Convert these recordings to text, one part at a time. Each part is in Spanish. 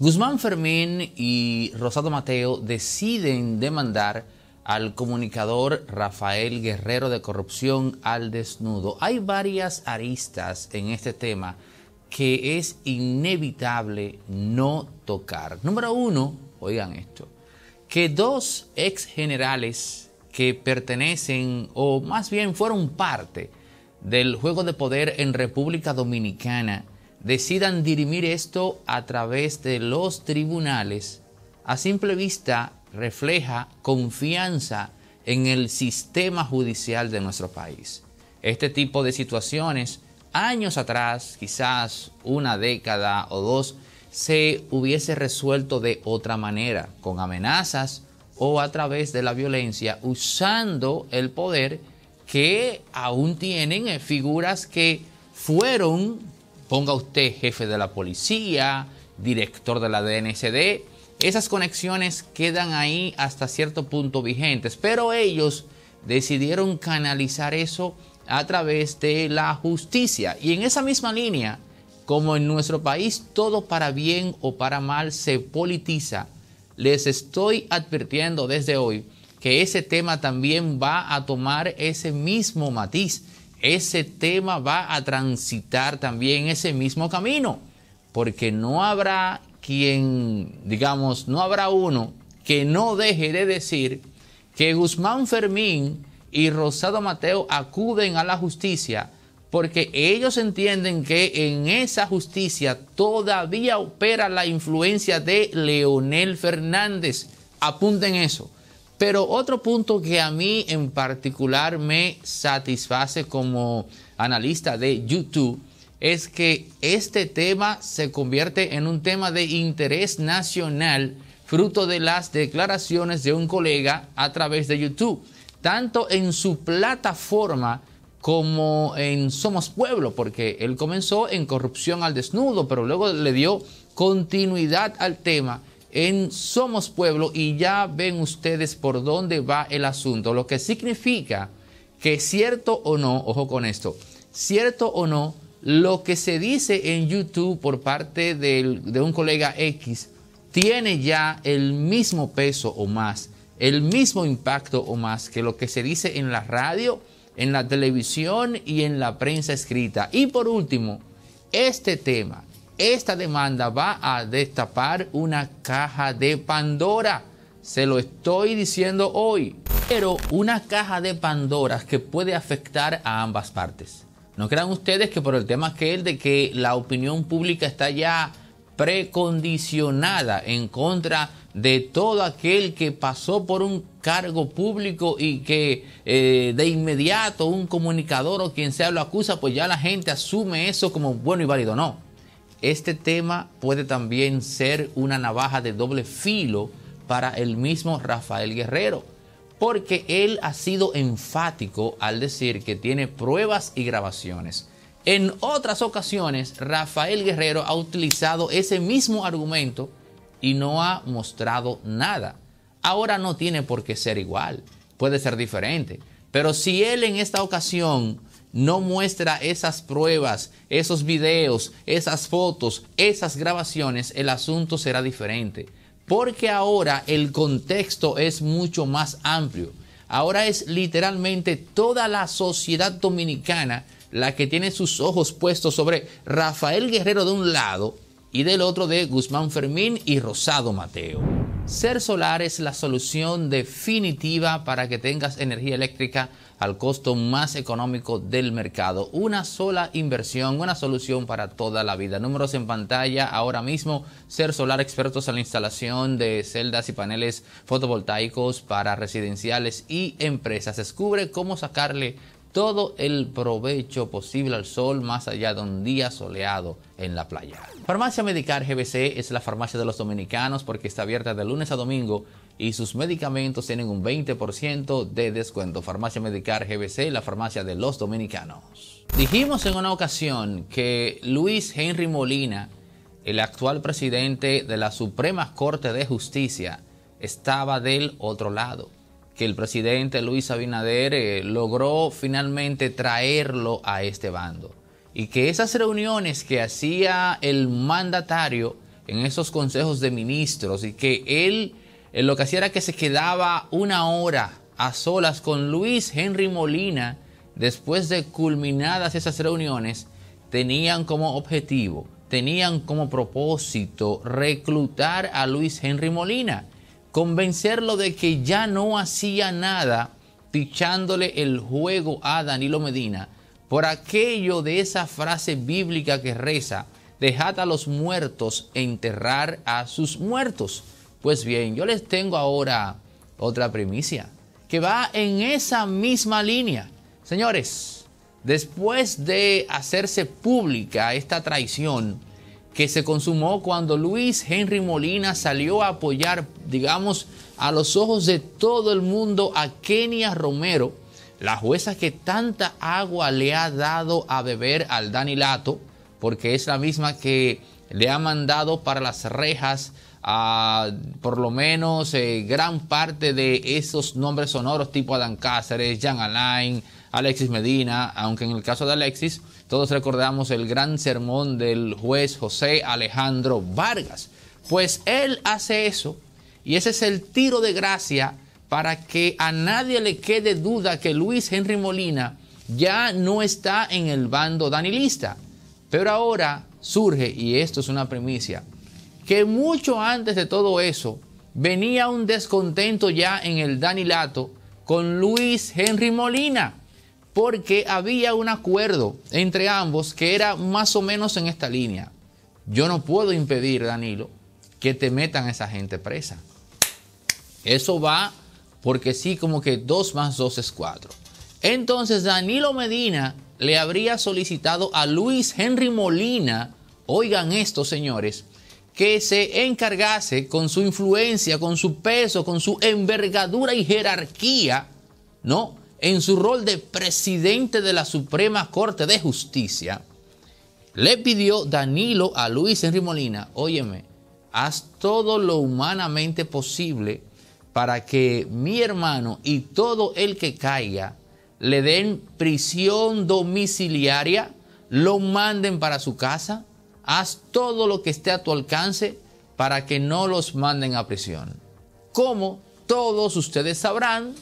Guzmán Fermín y Rosado Mateo deciden demandar al comunicador Rafael Guerrero de Corrupción al Desnudo. Hay varias aristas en este tema que es inevitable no tocar. Número uno, oigan esto, que dos ex generales que pertenecen o más bien fueron parte del juego de poder en República Dominicana decidan dirimir esto a través de los tribunales, a simple vista refleja confianza en el sistema judicial de nuestro país. Este tipo de situaciones, años atrás, quizás una década o dos, se hubiese resuelto de otra manera, con amenazas o a través de la violencia, usando el poder que aún tienen eh, figuras que fueron ponga usted jefe de la policía, director de la DNCD, esas conexiones quedan ahí hasta cierto punto vigentes, pero ellos decidieron canalizar eso a través de la justicia. Y en esa misma línea, como en nuestro país todo para bien o para mal se politiza, les estoy advirtiendo desde hoy que ese tema también va a tomar ese mismo matiz ese tema va a transitar también ese mismo camino, porque no habrá quien, digamos, no habrá uno que no deje de decir que Guzmán Fermín y Rosado Mateo acuden a la justicia porque ellos entienden que en esa justicia todavía opera la influencia de Leonel Fernández. Apunten eso. Pero otro punto que a mí en particular me satisface como analista de YouTube es que este tema se convierte en un tema de interés nacional fruto de las declaraciones de un colega a través de YouTube, tanto en su plataforma como en Somos Pueblo, porque él comenzó en corrupción al desnudo, pero luego le dio continuidad al tema en Somos Pueblo y ya ven ustedes por dónde va el asunto, lo que significa que cierto o no, ojo con esto, cierto o no, lo que se dice en YouTube por parte de un colega X tiene ya el mismo peso o más, el mismo impacto o más que lo que se dice en la radio, en la televisión y en la prensa escrita. Y por último, este tema esta demanda va a destapar una caja de Pandora. Se lo estoy diciendo hoy. Pero una caja de Pandora que puede afectar a ambas partes. No crean ustedes que por el tema que es de que la opinión pública está ya precondicionada en contra de todo aquel que pasó por un cargo público y que eh, de inmediato un comunicador o quien sea lo acusa, pues ya la gente asume eso como bueno y válido. No, este tema puede también ser una navaja de doble filo para el mismo Rafael Guerrero, porque él ha sido enfático al decir que tiene pruebas y grabaciones. En otras ocasiones, Rafael Guerrero ha utilizado ese mismo argumento y no ha mostrado nada. Ahora no tiene por qué ser igual, puede ser diferente. Pero si él en esta ocasión no muestra esas pruebas, esos videos, esas fotos, esas grabaciones, el asunto será diferente. Porque ahora el contexto es mucho más amplio. Ahora es literalmente toda la sociedad dominicana la que tiene sus ojos puestos sobre Rafael Guerrero de un lado y del otro de Guzmán Fermín y Rosado Mateo. Ser solar es la solución definitiva para que tengas energía eléctrica al costo más económico del mercado. Una sola inversión, una solución para toda la vida. Números en pantalla ahora mismo. Ser Solar, expertos en la instalación de celdas y paneles fotovoltaicos para residenciales y empresas. Descubre cómo sacarle todo el provecho posible al sol más allá de un día soleado en la playa. Farmacia Medicar GBC es la farmacia de los dominicanos porque está abierta de lunes a domingo y sus medicamentos tienen un 20% de descuento. Farmacia Medicar GBC, la farmacia de los dominicanos. Dijimos en una ocasión que Luis Henry Molina, el actual presidente de la Suprema Corte de Justicia, estaba del otro lado que el presidente Luis Abinader eh, logró finalmente traerlo a este bando. Y que esas reuniones que hacía el mandatario en esos consejos de ministros y que él eh, lo que hacía era que se quedaba una hora a solas con Luis Henry Molina después de culminadas esas reuniones, tenían como objetivo, tenían como propósito reclutar a Luis Henry Molina convencerlo de que ya no hacía nada dichándole el juego a Danilo Medina por aquello de esa frase bíblica que reza, dejad a los muertos enterrar a sus muertos. Pues bien, yo les tengo ahora otra primicia que va en esa misma línea. Señores, después de hacerse pública esta traición que se consumó cuando Luis Henry Molina salió a apoyar, digamos, a los ojos de todo el mundo a Kenia Romero, la jueza que tanta agua le ha dado a beber al Dani Lato, porque es la misma que le ha mandado para las rejas a por lo menos eh, gran parte de esos nombres sonoros tipo Adán Cáceres, Jean Alain, Alexis Medina, aunque en el caso de Alexis, todos recordamos el gran sermón del juez José Alejandro Vargas. Pues él hace eso y ese es el tiro de gracia para que a nadie le quede duda que Luis Henry Molina ya no está en el bando danilista. Pero ahora surge, y esto es una premisa, que mucho antes de todo eso venía un descontento ya en el Danilato con Luis Henry Molina porque había un acuerdo entre ambos que era más o menos en esta línea. Yo no puedo impedir, Danilo, que te metan a esa gente presa. Eso va porque sí, como que 2 más 2 es 4. Entonces Danilo Medina le habría solicitado a Luis Henry Molina, oigan esto señores, que se encargase con su influencia, con su peso, con su envergadura y jerarquía, ¿no? en su rol de presidente de la Suprema Corte de Justicia, le pidió Danilo a Luis Henry Molina, óyeme, haz todo lo humanamente posible para que mi hermano y todo el que caiga le den prisión domiciliaria, lo manden para su casa, haz todo lo que esté a tu alcance para que no los manden a prisión. Como todos ustedes sabrán,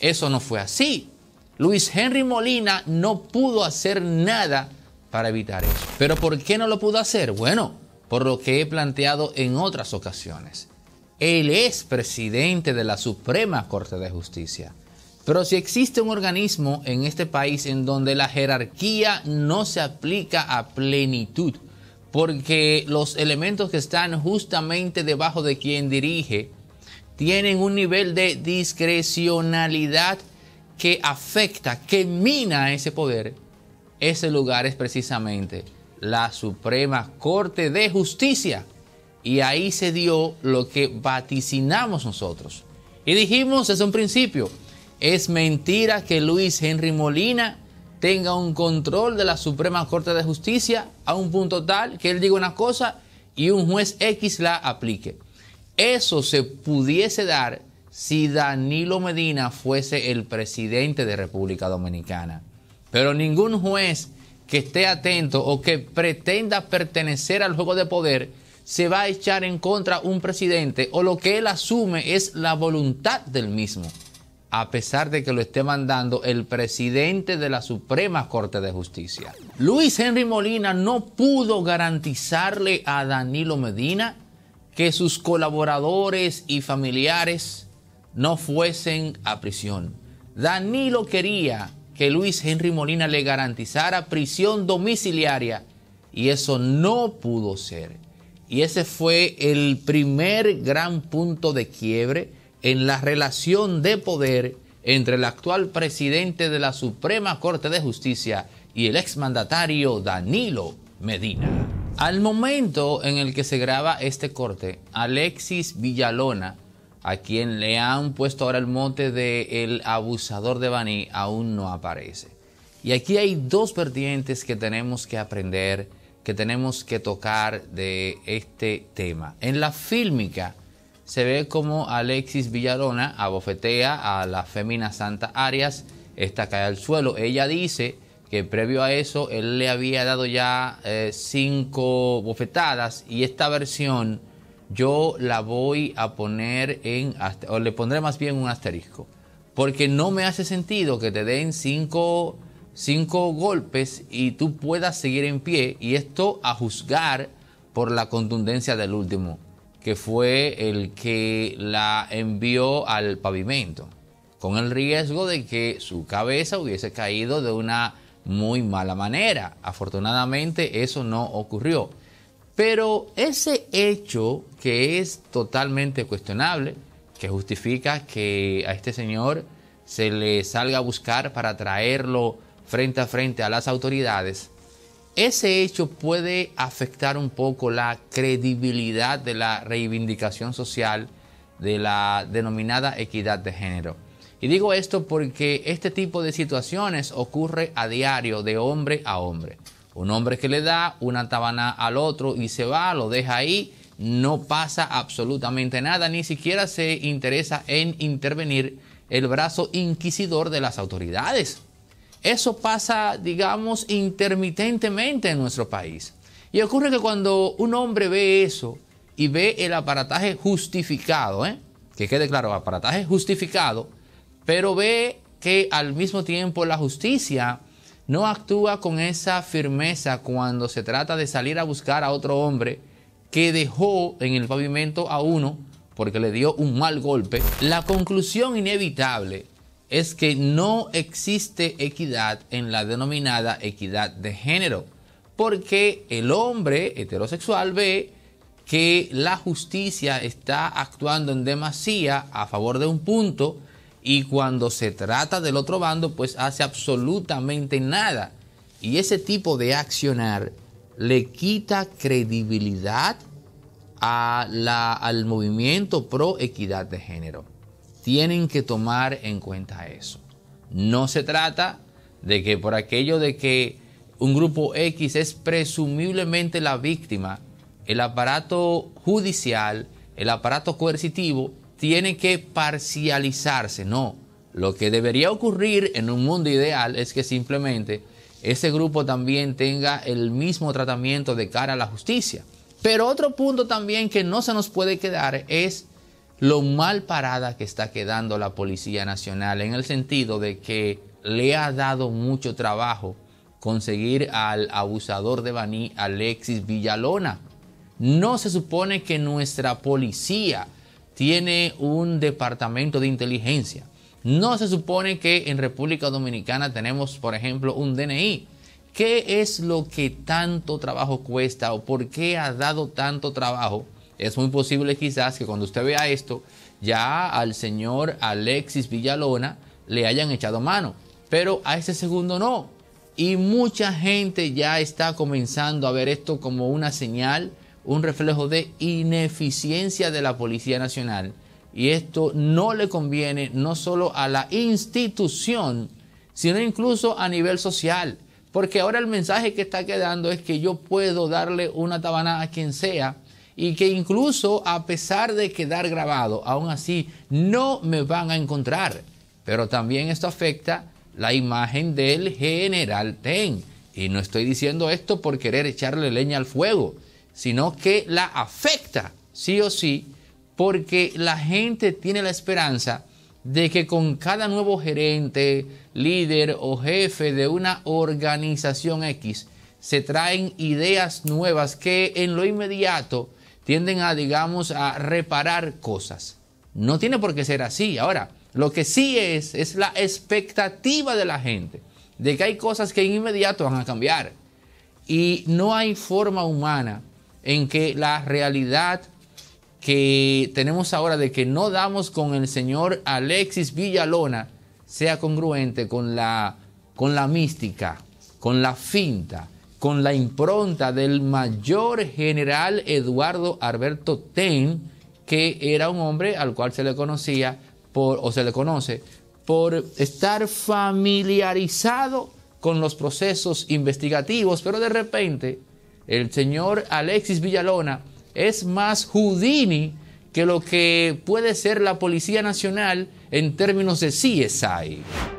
eso no fue así. Luis Henry Molina no pudo hacer nada para evitar eso. ¿Pero por qué no lo pudo hacer? Bueno, por lo que he planteado en otras ocasiones. Él es presidente de la Suprema Corte de Justicia. Pero si existe un organismo en este país en donde la jerarquía no se aplica a plenitud, porque los elementos que están justamente debajo de quien dirige tienen un nivel de discrecionalidad que afecta, que mina ese poder, ese lugar es precisamente la Suprema Corte de Justicia. Y ahí se dio lo que vaticinamos nosotros. Y dijimos es un principio, es mentira que Luis Henry Molina tenga un control de la Suprema Corte de Justicia a un punto tal que él diga una cosa y un juez X la aplique. Eso se pudiese dar si Danilo Medina fuese el presidente de República Dominicana. Pero ningún juez que esté atento o que pretenda pertenecer al juego de poder se va a echar en contra un presidente o lo que él asume es la voluntad del mismo, a pesar de que lo esté mandando el presidente de la Suprema Corte de Justicia. Luis Henry Molina no pudo garantizarle a Danilo Medina que sus colaboradores y familiares no fuesen a prisión. Danilo quería que Luis Henry Molina le garantizara prisión domiciliaria y eso no pudo ser. Y ese fue el primer gran punto de quiebre en la relación de poder entre el actual presidente de la Suprema Corte de Justicia y el exmandatario Danilo Medina. Al momento en el que se graba este corte, Alexis Villalona, a quien le han puesto ahora el mote de el abusador de Bani, aún no aparece. Y aquí hay dos vertientes que tenemos que aprender, que tenemos que tocar de este tema. En la fílmica se ve como Alexis Villalona abofetea a la fémina Santa Arias, esta cae al suelo. Ella dice que previo a eso él le había dado ya eh, cinco bofetadas y esta versión yo la voy a poner en, o le pondré más bien un asterisco, porque no me hace sentido que te den cinco, cinco golpes y tú puedas seguir en pie y esto a juzgar por la contundencia del último, que fue el que la envió al pavimento, con el riesgo de que su cabeza hubiese caído de una muy mala manera. Afortunadamente eso no ocurrió. Pero ese hecho que es totalmente cuestionable, que justifica que a este señor se le salga a buscar para traerlo frente a frente a las autoridades, ese hecho puede afectar un poco la credibilidad de la reivindicación social de la denominada equidad de género. Y digo esto porque este tipo de situaciones ocurre a diario de hombre a hombre. Un hombre que le da una tabana al otro y se va, lo deja ahí, no pasa absolutamente nada, ni siquiera se interesa en intervenir el brazo inquisidor de las autoridades. Eso pasa, digamos, intermitentemente en nuestro país. Y ocurre que cuando un hombre ve eso y ve el aparataje justificado, ¿eh? que quede claro, aparataje justificado, pero ve que al mismo tiempo la justicia no actúa con esa firmeza cuando se trata de salir a buscar a otro hombre que dejó en el pavimento a uno porque le dio un mal golpe. La conclusión inevitable es que no existe equidad en la denominada equidad de género, porque el hombre heterosexual ve que la justicia está actuando en demasía a favor de un punto y cuando se trata del otro bando, pues hace absolutamente nada. Y ese tipo de accionar le quita credibilidad a la, al movimiento pro equidad de género. Tienen que tomar en cuenta eso. No se trata de que por aquello de que un grupo X es presumiblemente la víctima, el aparato judicial, el aparato coercitivo, tiene que parcializarse, no. Lo que debería ocurrir en un mundo ideal es que simplemente ese grupo también tenga el mismo tratamiento de cara a la justicia. Pero otro punto también que no se nos puede quedar es lo mal parada que está quedando la Policía Nacional en el sentido de que le ha dado mucho trabajo conseguir al abusador de Baní, Alexis Villalona. No se supone que nuestra policía tiene un departamento de inteligencia. No se supone que en República Dominicana tenemos, por ejemplo, un DNI. ¿Qué es lo que tanto trabajo cuesta o por qué ha dado tanto trabajo? Es muy posible quizás que cuando usted vea esto, ya al señor Alexis Villalona le hayan echado mano, pero a ese segundo no. Y mucha gente ya está comenzando a ver esto como una señal un reflejo de ineficiencia de la Policía Nacional. Y esto no le conviene no solo a la institución, sino incluso a nivel social. Porque ahora el mensaje que está quedando es que yo puedo darle una tabana a quien sea y que incluso a pesar de quedar grabado, aún así no me van a encontrar. Pero también esto afecta la imagen del general Ten. Y no estoy diciendo esto por querer echarle leña al fuego sino que la afecta, sí o sí, porque la gente tiene la esperanza de que con cada nuevo gerente, líder o jefe de una organización X, se traen ideas nuevas que en lo inmediato tienden a, digamos, a reparar cosas. No tiene por qué ser así. Ahora, lo que sí es, es la expectativa de la gente, de que hay cosas que en inmediato van a cambiar. Y no hay forma humana en que la realidad que tenemos ahora de que no damos con el señor Alexis Villalona sea congruente con la, con la mística, con la finta, con la impronta del mayor general Eduardo Alberto Ten, que era un hombre al cual se le conocía por, o se le conoce por estar familiarizado con los procesos investigativos, pero de repente el señor Alexis Villalona es más Houdini que lo que puede ser la Policía Nacional en términos de CSI.